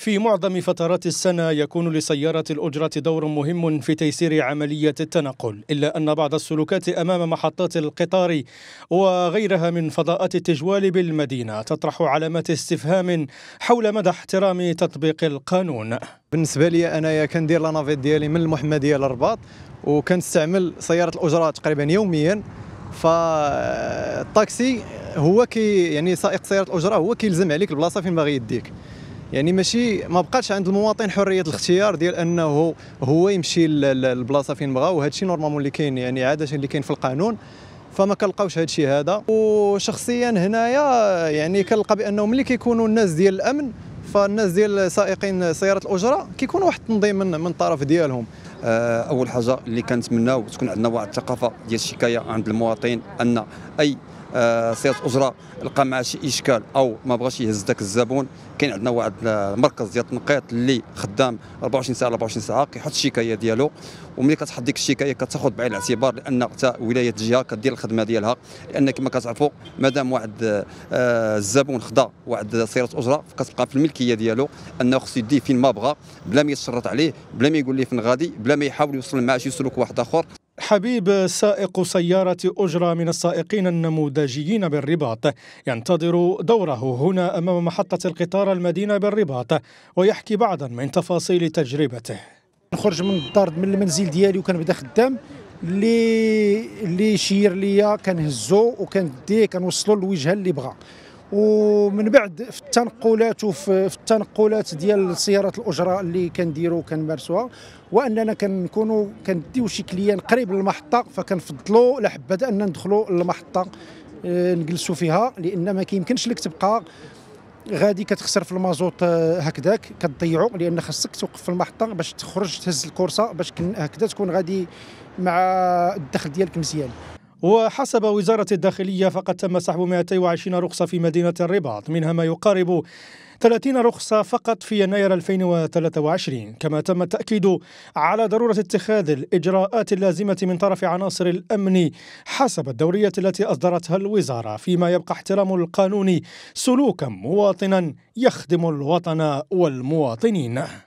في معظم فترات السنة يكون لسيارة الأجرة دور مهم في تيسير عملية التنقل إلا أن بعض السلوكات أمام محطات القطار وغيرها من فضاءات التجوال بالمدينة تطرح علامات استفهام حول مدى احترام تطبيق القانون بالنسبة لي أنايا كندير لانافيت ديالي من المحمدية للرباط وكنستعمل سيارة الأجرة تقريبا يوميا فالطاكسي هو كي يعني سائق سيارة الأجرة هو كيلزم عليك البلاصة فين باغي يديك يعني ماشي ما بقاتش عند المواطن حريه الاختيار ديال انه هو يمشي للبلاصه فين بغا وهذا الشيء نورمالمون اللي كاين يعني عاده اللي كاين في القانون فما كنلقاوش هذا الشيء هذا وشخصيا هنايا يعني كنلقى بانه ملي كيكونوا الناس ديال الامن فالناس ديال سائقين سيارات الاجره كيكونوا واحد التنظيم من من طرف ديالهم آه، اول حاجه اللي كنتمناو تكون عندنا واحد الثقافه ديال الشكايه عند المواطن ان اي آه، سياده الاجره لقى مع شي اشكال او ما بغاش يهز ذاك الزبون كاين عندنا واحد المركز ديال التنقيط اللي خدام 24 ساعه 24 ساعه كيحط الشكايه ديالو وملي كتحط ديك الشكايه كتاخذ بعين الاعتبار لان حتى ولايه الجهه كدير الخدمه ديالها لان كما كتعرفوا مادام واحد آه، الزبون خدا واحد سياره اجره كتبقى في الملكيه ديالو انه خصو يديه فين ما بغى بلا ما يتشرط عليه بلا ما يقول ليه فين غادي بلا ما يحاول يوصل معاه شي سلوك واحد اخر حبيب سائق سيارة أجرة من السائقين النموذجيين بالرباط ينتظر دوره هنا أمام محطة القطار المدينة بالرباط ويحكي بعضا من تفاصيل تجربته نخرج من الدار من المنزل ديالي وكنبدا خدام اللي اللي يشير ليا كنهزو وكنديه كنوصلو للوجهه اللي بغا ومن بعد في التنقلات وفي التنقلات ديال سيارات الاجره اللي كنديروا وكنمارسوها واننا كنكونوا كنديو شي كليان قريب للمحطه فكنفضلوا لحبه ان ندخلوا للمحطه آه، نجلسوا فيها لان ما كيمكنش لك تبقى غادي كتخسر في المازوت آه، هكذاك كتضيعو لان خاصك توقف في المحطه باش تخرج تهز الكورسه باش هكذا تكون غادي مع الدخل ديالك مزيان وحسب وزارة الداخلية فقد تم سحب 220 رخصة في مدينة الرباط منها ما يقارب 30 رخصة فقط في يناير 2023 كما تم التأكيد على ضرورة اتخاذ الإجراءات اللازمة من طرف عناصر الأمن حسب الدورية التي أصدرتها الوزارة فيما يبقى احترام القانون سلوكا مواطنا يخدم الوطن والمواطنين